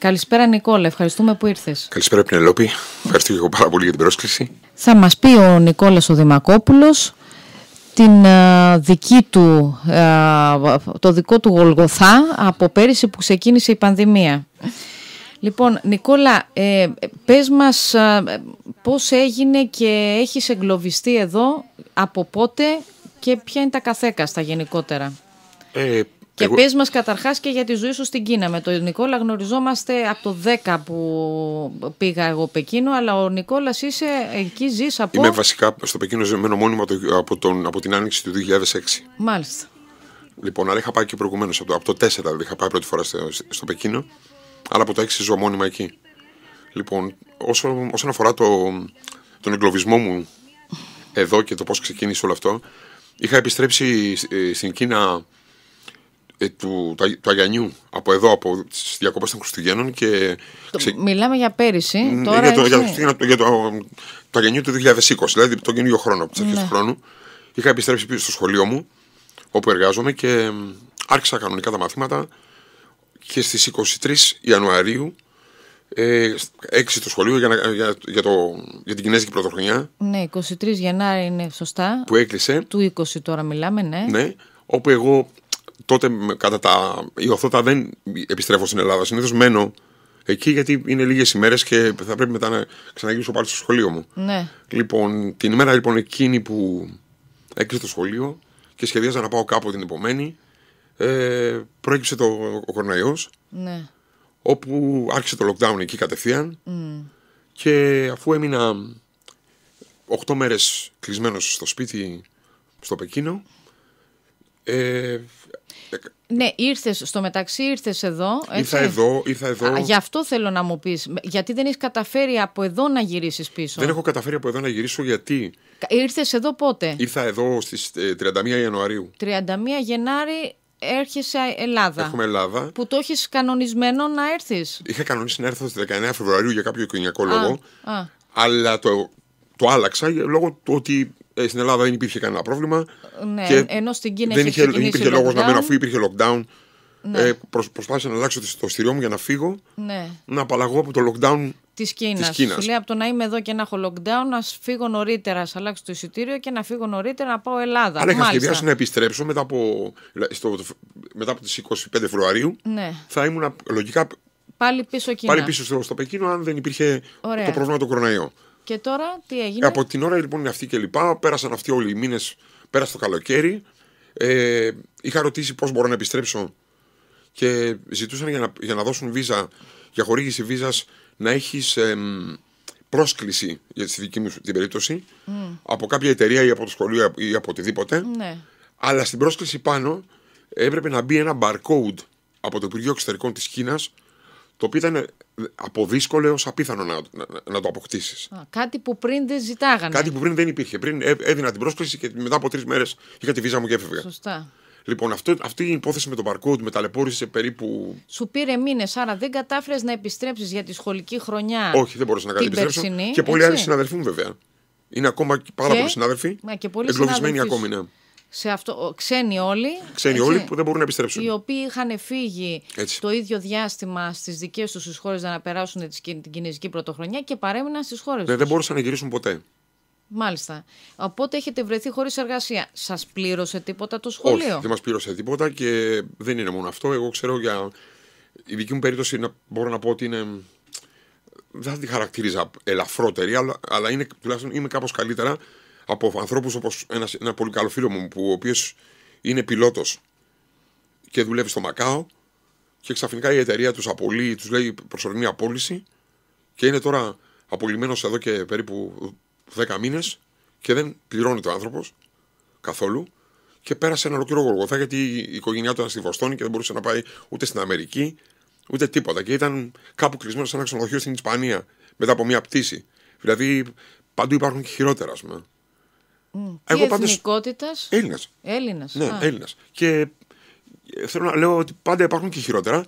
Καλησπέρα Νικόλα, ευχαριστούμε που ήρθες. Καλησπέρα Πινελόπη, ευχαριστώ και εγώ πάρα πολύ για την πρόσκληση. Θα μας πει ο Νικόλας ο Δημακόπουλος την δική του, το δικό του γολγοθά από πέρυσι που ξεκίνησε η πανδημία. Λοιπόν, Νικόλα, ε, πες μας πώς έγινε και έχεις εγκλωβιστεί εδώ, από πότε και ποια είναι τα καθέκα στα γενικότερα. Ε, και Εγώ... πες μας καταρχάς και για τη ζωή σου στην Κίνα. Με τον Νικόλα γνωριζόμαστε από το 10 που πήγα εγώ Πεκίνο, αλλά ο Νικόλας είσαι εκεί ζεις από... Είμαι βασικά στο Πεκίνο ζεμένο μόνιμα από, τον, από την άνοιξη του 2006. Μάλιστα. Λοιπόν, αλλά είχα πάει και προηγουμένως από, από το 4 δηλαδή είχα πάει πρώτη φορά στο, Πεκίνο, αλλά από το 6 ζω μόνιμα εκεί. Λοιπόν, όσο, όσον αφορά το, τον εγκλωβισμό μου εδώ και το πώς ξεκίνησε όλο αυτό, είχα επιστρέψει ε, στην Κίνα ε, του, του, του Αγιανιού από εδώ, από τις διακοπές των Χριστουγέννων. Και... Μιλάμε για πέρυσι. Ναι, τώρα για, το, για, το, για, το, του 2020, δηλαδή τον καινούριο χρόνο, από τι αρχέ ναι. του χρόνου. Είχα επιστρέψει πίσω στο σχολείο μου, όπου εργάζομαι και άρχισα κανονικά τα μαθήματα και στις 23 Ιανουαρίου ε, το σχολείο για, για, το, για την Κινέζικη Πρωτοχρονιά. Ναι, 23 Γενάρη είναι σωστά. Που έκλεισε. Του 20 τώρα μιλάμε, ναι. Ναι, όπου εγώ τότε κατά τα Ιωθώτα δεν επιστρέφω στην Ελλάδα. Συνήθως μένω εκεί γιατί είναι λίγες ημέρες και θα πρέπει μετά να ξαναγυρίσω πάλι στο σχολείο μου. Ναι. Λοιπόν, την ημέρα λοιπόν εκείνη που έκλεισε το σχολείο και σχεδίαζα να πάω κάπου την επομένη, ε, προέκυψε το, ο κορονοϊός. Ναι. Όπου άρχισε το lockdown εκεί κατευθείαν. Και αφού έμεινα 8 μέρες κλεισμένος στο σπίτι στο Πεκίνο. Ε, ναι, ήρθες στο μεταξύ, ήρθες εδώ. Έτσι. Ήρθα εδώ, ήρθα εδώ. γι' αυτό θέλω να μου πεις. Γιατί δεν έχεις καταφέρει από εδώ να γυρίσεις πίσω. Δεν έχω καταφέρει από εδώ να γυρίσω γιατί. Ήρθες εδώ πότε. Ήρθα εδώ στις 31 ε, Ιανουαρίου. 31 Γενάρη έρχεσαι Ελλάδα. Έχουμε Ελλάδα. Που το έχεις κανονισμένο να έρθεις. Είχα κανονίσει να έρθω στις 19 Φεβρουαρίου για κάποιο οικογενειακό λόγο. Α, αλλά το, το άλλαξα λόγω του ότι ε, στην Ελλάδα δεν υπήρχε κανένα πρόβλημα. Ναι, και ενώ στην Κίνα δεν είχε, δεν υπήρχε λόγος να μένω αφού υπήρχε lockdown. Ναι. Ε, προσπάθησα να αλλάξω το στήριό μου για να φύγω. Ναι. Να απαλλαγώ από το lockdown της Κίνας. Λέει από το να είμαι εδώ και να έχω lockdown, να φύγω νωρίτερα, να αλλάξω το εισιτήριο και να φύγω νωρίτερα να πάω Ελλάδα. Αλλά είχα σχεδιάσει να επιστρέψω μετά από, στο, από τις 25 Φεβρουαρίου. Ναι. Θα ήμουν λογικά Πάλι πίσω, πίσω στο, Πεκίνο, αν δεν υπήρχε το πρόβλημα του κοροναϊού. Και τώρα τι έγινε. Από την ώρα λοιπόν είναι αυτή και λοιπά, πέρασαν αυτοί όλοι οι μήνες, πέρασε το καλοκαίρι. Ε, είχα ρωτήσει πώς μπορώ να επιστρέψω και ζητούσαν για να, για να δώσουν βίζα, για χορήγηση βίζας, να έχεις ε, πρόσκληση για τη δική μου την περίπτωση mm. από κάποια εταιρεία ή από το σχολείο ή από οτιδήποτε. Ναι. Αλλά στην πρόσκληση πάνω έπρεπε να μπει ένα barcode από το Υπουργείο Εξωτερικών της Κίνας το οποίο ήταν ε, από δύσκολο έως απίθανο να, να, να το αποκτήσεις. Κάτι που πριν δεν ζητάγανε. Κάτι που πριν δεν υπήρχε. Πριν έδινα την πρόσκληση και μετά από τρεις μέρες είχα τη βίζα μου και έφευγα. Σωστά. Λοιπόν, αυτό, αυτή η υπόθεση με τον barcode με ταλαιπώρησε περίπου. Σου πήρε μήνες, άρα δεν κατάφερες να επιστρέψεις για τη σχολική χρονιά. Όχι, δεν μπορούσα να την και πολλοί άλλοι συναδελφοί μου, βέβαια. Είναι ακόμα πάρα πολλοί συνάδελφοι. Μα και πολλοί Εγκλωβισμένοι ναι σε αυτό, ξένοι όλοι. Ξένοι όλοι που δεν μπορούν να επιστρέψουν. Οι οποίοι είχαν φύγει το ίδιο διάστημα στις δικές τους χώρε για να περάσουν την Κινέζικη Πρωτοχρονιά και παρέμειναν στις χώρες του. Ναι, δεν, μπορούσαν να γυρίσουν ποτέ. Μάλιστα. Οπότε έχετε βρεθεί χωρίς εργασία. Σας πλήρωσε τίποτα το σχολείο. Όχι, δεν μας πλήρωσε τίποτα και δεν είναι μόνο αυτό. Εγώ ξέρω για. Η δική μου περίπτωση να μπορώ να πω ότι είναι. Δεν θα τη χαρακτηρίζα ελαφρότερη, αλλά, αλλά είναι, τουλάχιστον είμαι κάπως καλύτερα από ανθρώπους όπως ένας, ένα πολύ καλό φίλο μου, που ο οποίος είναι πιλότος και δουλεύει στο Μακάο και ξαφνικά η εταιρεία τους απολύει, τους λέει προσωρινή απόλυση και είναι τώρα απολυμμένος εδώ και περίπου 10 μήνες και δεν πληρώνει το άνθρωπος καθόλου. Και πέρασε ένα ολόκληρο γοργοθά γιατί η οικογένειά του ήταν στη Βοστόνη και δεν μπορούσε να πάει ούτε στην Αμερική ούτε τίποτα. Και ήταν κάπου κλεισμένο σε ένα ξενοδοχείο στην Ισπανία μετά από μια πτήση. Δηλαδή παντού υπάρχουν και χειρότερα, ας πούμε. Mm. Εγώ Έλληνας Έλληνας. Ναι, Έλληνας. Και ε, θέλω να λέω ότι πάντα υπάρχουν και χειρότερα.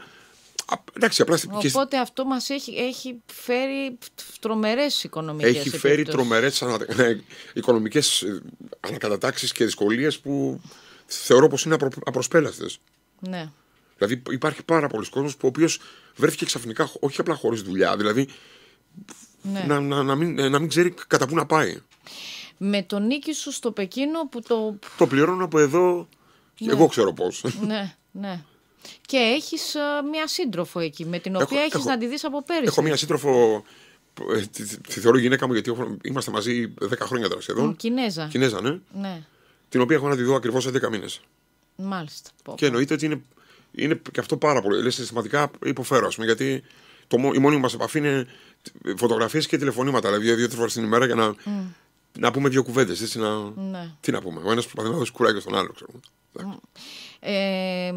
Εντάξει, απλά Οπότε αυτό μας έχει, έχει φέρει τρομερές οικονομικές Έχει φέρει τρομερές ανα... Ναι, οικονομικές ε, ανακατατάξεις και δυσκολίες που θεωρώ πως είναι απρο... απροσπέλαστες. Ναι. Δηλαδή υπάρχει πάρα πολλοί κόσμος που ο οποίος βρέθηκε ξαφνικά όχι απλά χωρίς δουλειά, δηλαδή ναι. να, να, να, μην, ε, να μην ξέρει κατά πού να πάει με το νίκη σου στο Πεκίνο που το. Το πληρώνω από εδώ. Ναι. Εγώ ξέρω πώς. Ναι, ναι. Και έχεις ε, μία σύντροφο εκεί, με την οποία έχεις να τη δεις από πέρυσι. Έχω μία σύντροφο. Ε, τη, θεωρώ γυναίκα μου, γιατί είμαστε μαζί 10 χρόνια τώρα σχεδόν. Κινέζα. Κινέζα, ναι. ναι. Την οποία έχω να τη δω ακριβώς σε 10 μήνες. Μάλιστα. Πω, Και εννοείται ότι είναι, είναι και αυτό πάρα πολύ. Λες, συστηματικά υποφέρω, ας πούμε, γιατί η μόνη μας επαφή είναι ε, φωτογραφίες και τηλεφωνήματα. Δηλαδή, δύο-τρει φορές την ημέρα για να να πούμε δύο κουβέντες. Να... Ναι. Τι να πούμε. Ο ένας προσπαθεί να δώσει κουράγιο στον άλλο, ξέρω. Ε,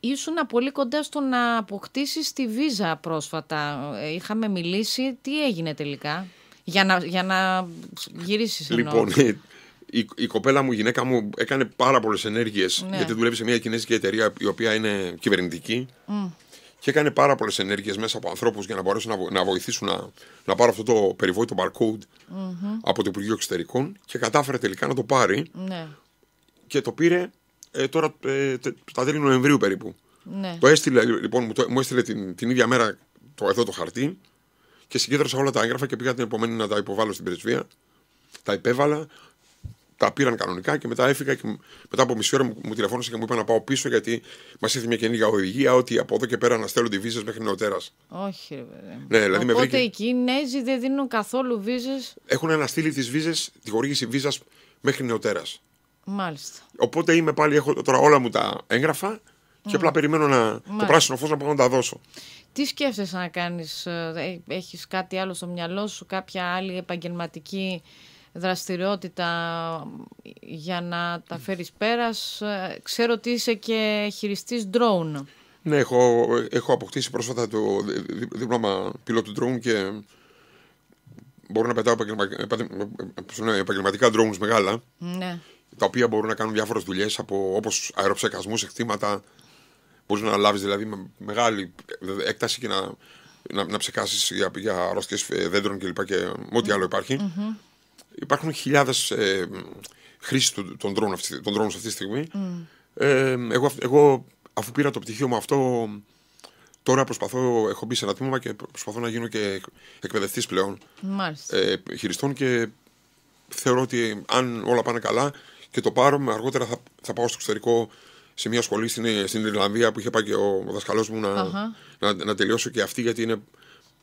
ήσουν πολύ κοντά στο να αποκτήσεις τη βίζα πρόσφατα. Ε, είχαμε μιλήσει. Τι έγινε τελικά για να, για να γυρίσεις Λοιπόν, η, η, κοπέλα μου, η γυναίκα μου έκανε πάρα πολλές ενέργειες ναι. γιατί δουλεύει σε μια κινέζικη εταιρεία η οποία είναι κυβερνητική και έκανε πάρα πολλές ενέργειες μέσα από ανθρώπους για να μπορέσουν να, βοηθήσουν να, να πάρω αυτό το περιβόητο barcode από το Υπουργείο Εξωτερικών και κατάφερε τελικά να το πάρει. Ναι. Και το πήρε ε, τώρα ε, τα τέλη Νοεμβρίου περίπου. Ναι. Το έστειλε, λοιπόν, μου, το, έστειλε την, την ίδια μέρα το, εδώ το χαρτί και συγκέντρωσα όλα τα έγγραφα και πήγα την επομένη να τα υποβάλω στην πρεσβεία. Τα υπέβαλα, τα πήραν κανονικά και μετά έφυγα και μετά από μισή ώρα μου, τηλεφώνησε και μου είπα να πάω πίσω γιατί μας ήρθε μια για οδηγία ότι από εδώ και πέρα να στέλνουν οι βίζες μέχρι νεοτέρας. Όχι, ρε βέβαια. Ναι, δηλαδή Οπότε οι Κινέζοι δεν δίνουν καθόλου βίζες. Έχουν αναστείλει τις βίζες, τη χορήγηση βίζας μέχρι νεοτέρας. Μάλιστα. Οπότε είμαι πάλι, έχω τώρα όλα μου τα έγγραφα και απλά περιμένω να, το πράσινο φως να πάω να τα δώσω. Τι σκέφτεσαι να κάνεις, ε, Έχεις κάτι άλλο στο μυαλό σου, κάποια άλλη επαγγελματική δραστηριότητα για να τα φέρεις πέρας. Ε, ξέρω ότι είσαι και χειριστής drone. Ναι, έχω, έχω αποκτήσει πρόσφατα το δίπλωμα πιλότου drone και μπορώ να πετάω επαγγελματικά drones μεγάλα. Ναι. Τα οποία μπορούν να κάνουν διάφορες δουλειές όπως αεροψεκασμούς, εκτήματα. Μπορείς να λάβεις δηλαδή μεγάλη έκταση και να, να, να ψεκάσεις για, για αρρώστιες ε, δέντρων κλπ. Και, και ό,τι άλλο Υπάρχουν χιλιάδες ε, χρήσεις των δρόμων αυτή, αυτή τη στιγμή. Mm. Ε, εγώ, εγώ, αφού πήρα το πτυχίο μου αυτό, τώρα προσπαθώ, έχω μπει σε ένα τμήμα και προσπαθώ να γίνω και εκπαιδευτής πλέον. Ε, χειριστών και θεωρώ ότι αν όλα πάνε καλά και το πάρω, αργότερα θα, θα πάω στο εξωτερικό σε μια σχολή στην, στην Ιρλανδία που είχε πάει και ο δασκαλός μου να, να, να, τελειώσω και αυτή γιατί είναι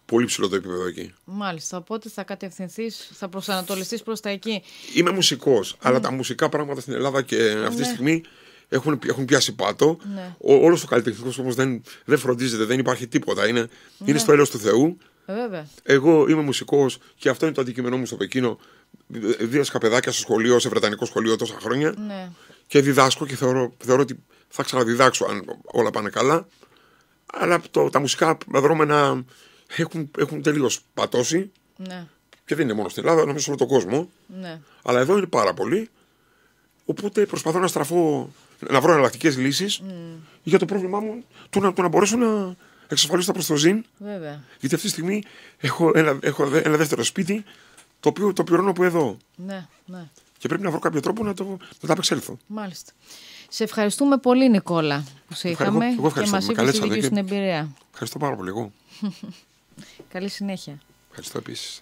πολύ ψηλό το επίπεδο εκεί. Μάλιστα. Οπότε θα κατευθυνθείς, θα προσανατολιστείς προς τα εκεί. Είμαι μουσικός, αλλά τα μουσικά πράγματα στην Ελλάδα και αυτή τη ναι. στιγμή έχουν, έχουν πιάσει πάτο. Ναι. Όλος ο καλλιτεχνικός όμω δεν, δεν φροντίζεται, δεν υπάρχει τίποτα. Είναι, ναι. είναι στο έλεος του Θεού. Ε, βέβαια. Εγώ είμαι μουσικός και αυτό είναι το αντικείμενό μου στο Πεκίνο. Δίδασκα παιδάκια στο σχολείο, σε βρετανικό σχολείο τόσα χρόνια. Ναι. Και διδάσκω και θεωρώ, ότι θα ξαναδιδάξω αν όλα πάνε καλά. Αλλά το, τα μουσικά δρόμενα έχουν, έχουν τελείως πατώσει. Ναι. Και δεν είναι μόνο στην Ελλάδα, νομίζω σε όλο τον κόσμο. Ναι. Αλλά εδώ είναι πάρα πολύ. Οπότε προσπαθώ να στραφώ, να βρω εναλλακτικές λύσεις για το πρόβλημά μου, το να, να μπορέσω να εξασφαλίσω τα προστοζήν. Βέβαια. Γιατί αυτή τη στιγμή έχω ένα, έχω ένα δεύτερο σπίτι το οποίο το πληρώνω από εδώ. Ναι, ναι. Και πρέπει να βρω κάποιο τρόπο να το να τα απεξέλθω. Μάλιστα. Σε ευχαριστούμε πολύ, Νικόλα, που σε είχαμε και μας είπες την εμπειρία. Ευχαριστώ πάρα πολύ. Εγώ. Καλή συνέχεια. Ευχαριστώ επίσης.